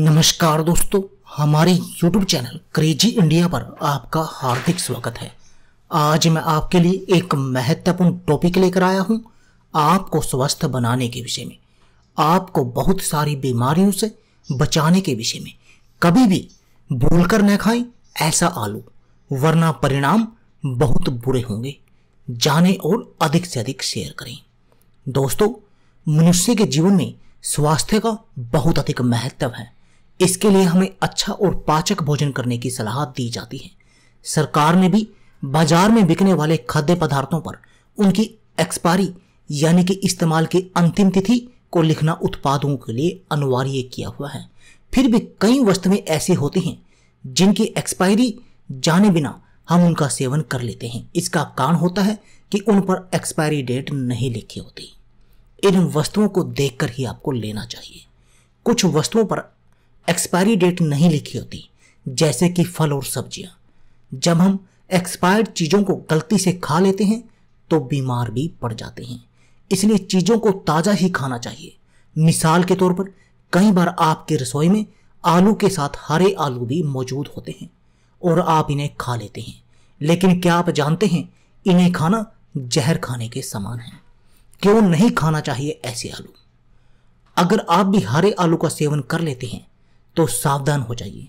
नमस्कार दोस्तों हमारे YouTube चैनल क्रेजी इंडिया पर आपका हार्दिक स्वागत है आज मैं आपके लिए एक महत्वपूर्ण टॉपिक लेकर आया हूं आपको स्वस्थ बनाने के विषय में आपको बहुत सारी बीमारियों से बचाने के विषय में कभी भी भूलकर न खाएं ऐसा आलू वरना परिणाम बहुत बुरे होंगे जाने और अधिक से अधिक शेयर करें दोस्तों मनुष्य के जीवन में स्वास्थ्य का बहुत अधिक महत्व है इसके लिए हमें अच्छा और पाचक भोजन करने की सलाह दी जाती है सरकार ने भी बाजार में बिकने वाले खाद्य पदार्थों पर उनकी एक्सपायरी यानी कि इस्तेमाल की अंतिम तिथि को लिखना उत्पादों के लिए अनिवार्य किया हुआ है फिर भी कई वस्तुएं ऐसी होती हैं जिनकी एक्सपायरी जाने बिना हम उनका सेवन कर लेते हैं इसका कारण होता है कि उन पर एक्सपायरी डेट नहीं लिखी होती इन वस्तुओं को देखकर ही आपको लेना चाहिए कुछ वस्तुओं पर एक्सपायरी डेट नहीं लिखी होती जैसे कि फल और सब्जियां जब हम एक्सपायर्ड चीज़ों को गलती से खा लेते हैं तो बीमार भी पड़ जाते हैं इसलिए चीज़ों को ताज़ा ही खाना चाहिए मिसाल के तौर पर कई बार आपके रसोई में आलू के साथ हरे आलू भी मौजूद होते हैं और आप इन्हें खा लेते हैं लेकिन क्या आप जानते हैं इन्हें खाना जहर खाने के समान है क्यों नहीं खाना चाहिए ऐसे आलू अगर आप भी हरे आलू का सेवन कर लेते हैं तो सावधान हो जाइए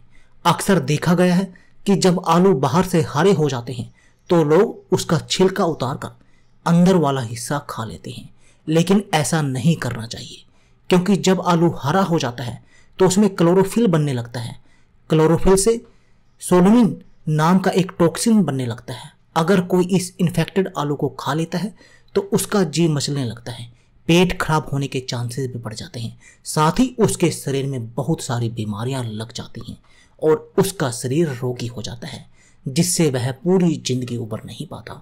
अक्सर देखा गया है कि जब आलू बाहर से हरे हो जाते हैं तो लोग उसका छिलका उतार कर अंदर वाला हिस्सा खा लेते हैं लेकिन ऐसा नहीं करना चाहिए क्योंकि जब आलू हरा हो जाता है तो उसमें क्लोरोफिल बनने लगता है क्लोरोफिल से सोलोमिन नाम का एक टॉक्सिन बनने लगता है अगर कोई इस इन्फेक्टेड आलू को खा लेता है तो उसका जी मचलने लगता है पेट खराब होने के चांसेस भी बढ़ जाते हैं साथ ही उसके शरीर में बहुत सारी बीमारियां लग जाती हैं और उसका शरीर रोगी हो जाता है जिससे वह पूरी जिंदगी उबर नहीं पाता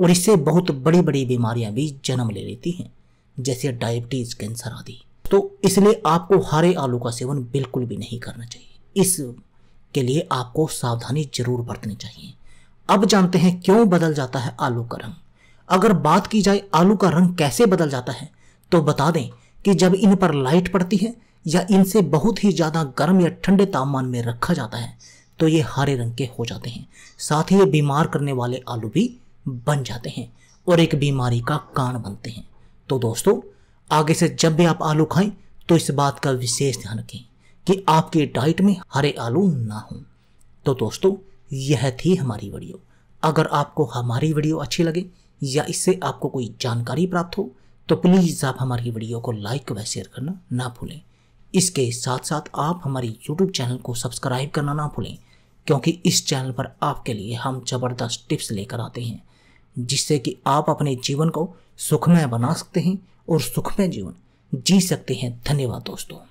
और इससे बहुत बड़ी बड़ी बीमारियां भी जन्म ले लेती हैं जैसे डायबिटीज़ कैंसर आदि तो इसलिए आपको हरे आलू का सेवन बिल्कुल भी नहीं करना चाहिए इस के लिए आपको सावधानी जरूर बरतनी चाहिए अब जानते हैं क्यों बदल जाता है आलू का रंग अगर बात की जाए आलू का रंग कैसे बदल जाता है तो बता दें कि जब इन पर लाइट पड़ती है या इनसे बहुत ही ज़्यादा गर्म या ठंडे तापमान में रखा जाता है तो ये हरे रंग के हो जाते हैं साथ ही ये बीमार करने वाले आलू भी बन जाते हैं और एक बीमारी का कारण बनते हैं तो दोस्तों आगे से जब भी आप आलू खाएं तो इस बात का विशेष ध्यान रखें कि आपकी डाइट में हरे आलू ना हों तो दोस्तों यह थी हमारी वीडियो अगर आपको हमारी वीडियो अच्छी लगे या इससे आपको कोई जानकारी प्राप्त हो तो प्लीज़ आप हमारी वीडियो को लाइक व शेयर करना ना भूलें इसके साथ साथ आप हमारी यूट्यूब चैनल को सब्सक्राइब करना ना भूलें क्योंकि इस चैनल पर आपके लिए हम ज़बरदस्त टिप्स लेकर आते हैं जिससे कि आप अपने जीवन को सुखमय बना सकते हैं और सुखमय जीवन जी सकते हैं धन्यवाद दोस्तों